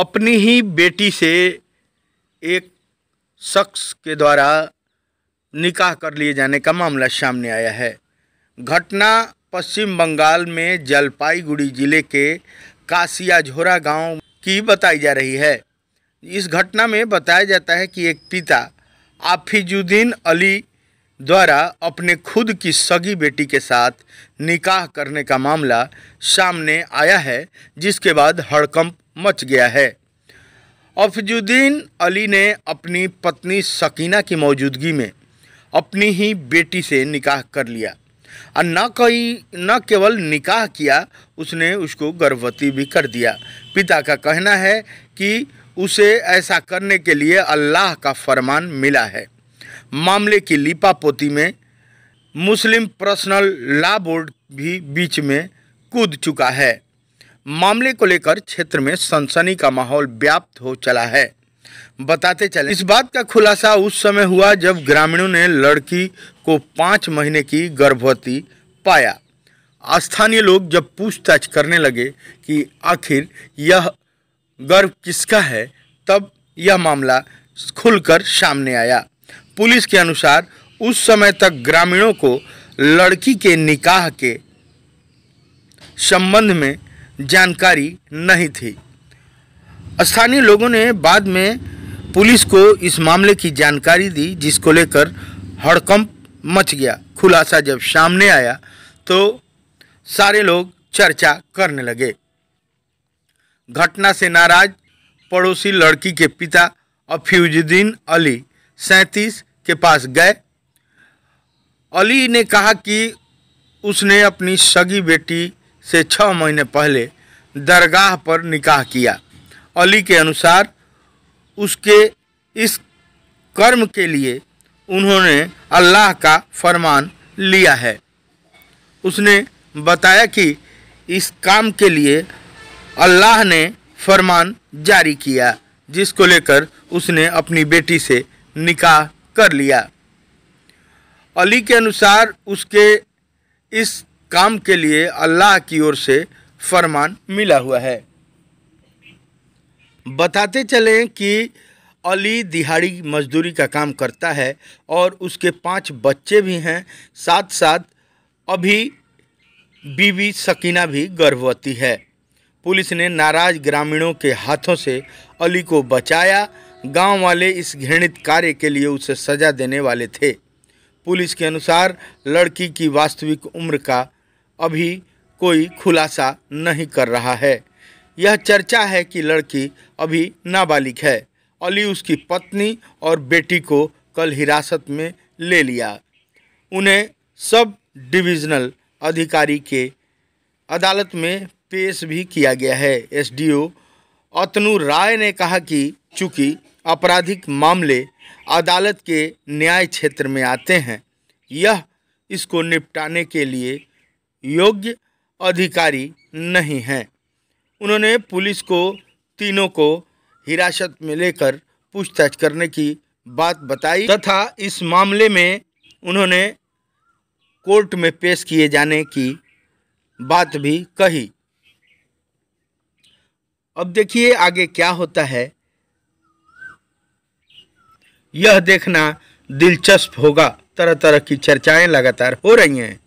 अपनी ही बेटी से एक शख्स के द्वारा निकाह कर लिए जाने का मामला सामने आया है घटना पश्चिम बंगाल में जलपाईगुड़ी ज़िले के कासियाझोरा गांव की बताई जा रही है इस घटना में बताया जाता है कि एक पिता आफिजुद्दीन अली द्वारा अपने खुद की सगी बेटी के साथ निकाह करने का मामला सामने आया है जिसके बाद हड़कंप मच गया है अफजुद्दीन अली ने अपनी पत्नी सकीना की मौजूदगी में अपनी ही बेटी से निकाह कर लिया और न कई न केवल निकाह किया उसने उसको गर्भवती भी कर दिया पिता का कहना है कि उसे ऐसा करने के लिए अल्लाह का फरमान मिला है मामले की लिपापोती में मुस्लिम पर्सनल लॉ बोर्ड भी बीच में कूद चुका है मामले को लेकर क्षेत्र में सनसनी का माहौल व्याप्त हो चला है बताते चले इस बात का खुलासा उस समय हुआ जब ग्रामीणों ने लड़की को पाँच महीने की गर्भवती पाया स्थानीय लोग जब पूछताछ करने लगे कि आखिर यह गर्भ किसका है तब यह मामला खुलकर सामने आया पुलिस के अनुसार उस समय तक ग्रामीणों को लड़की के निकाह के संबंध में जानकारी नहीं थी स्थानीय लोगों ने बाद में पुलिस को इस मामले की जानकारी दी जिसको लेकर हड़कंप मच गया खुलासा जब सामने आया तो सारे लोग चर्चा करने लगे घटना से नाराज पड़ोसी लड़की के पिता अफ्यूजुद्दीन अली सैंतीस के पास गए अली ने कहा कि उसने अपनी सगी बेटी से छः महीने पहले दरगाह पर निकाह किया अली के अनुसार उसके इस कर्म के लिए उन्होंने अल्लाह का फरमान लिया है उसने बताया कि इस काम के लिए अल्लाह ने फरमान जारी किया जिसको लेकर उसने अपनी बेटी से निकाह कर लिया अली के अनुसार उसके इस काम के लिए अल्लाह की ओर से फरमान मिला हुआ है बताते चलें कि अली दिहाड़ी मजदूरी का काम करता है और उसके पांच बच्चे भी हैं साथ साथ अभी बीवी सकीना भी गर्भवती है पुलिस ने नाराज ग्रामीणों के हाथों से अली को बचाया गांव वाले इस घृणित कार्य के लिए उसे सजा देने वाले थे पुलिस के अनुसार लड़की की वास्तविक उम्र का अभी कोई खुलासा नहीं कर रहा है यह चर्चा है कि लड़की अभी नाबालिग है अली उसकी पत्नी और बेटी को कल हिरासत में ले लिया उन्हें सब डिविजनल अधिकारी के अदालत में पेश भी किया गया है एसडीओ अतनु राय ने कहा कि चूँकि आपराधिक मामले अदालत के न्याय क्षेत्र में आते हैं यह इसको निपटाने के लिए योग्य अधिकारी नहीं हैं उन्होंने पुलिस को तीनों को हिरासत में लेकर पूछताछ करने की बात बताई तथा इस मामले में उन्होंने कोर्ट में पेश किए जाने की बात भी कही अब देखिए आगे क्या होता है यह देखना दिलचस्प होगा तरह तरह की चर्चाएं लगातार हो रही हैं